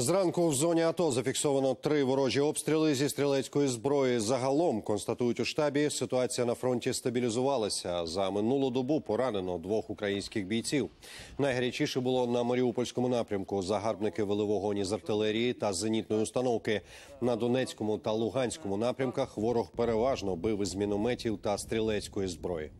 Зранку в зоні АТО зафіксовано три ворожі обстріли зі стрілецької зброї. Загалом констатують у штабі, ситуація на фронті стабілізувалася. За минулу добу поранено двох українських бійців. Найгарячіше було на Маріупольському напрямку. Загарбники вели вогонь із артилерії та зенітної установки. На Донецькому та Луганському напрямках ворог переважно бив із мінометів та стрілецької зброї.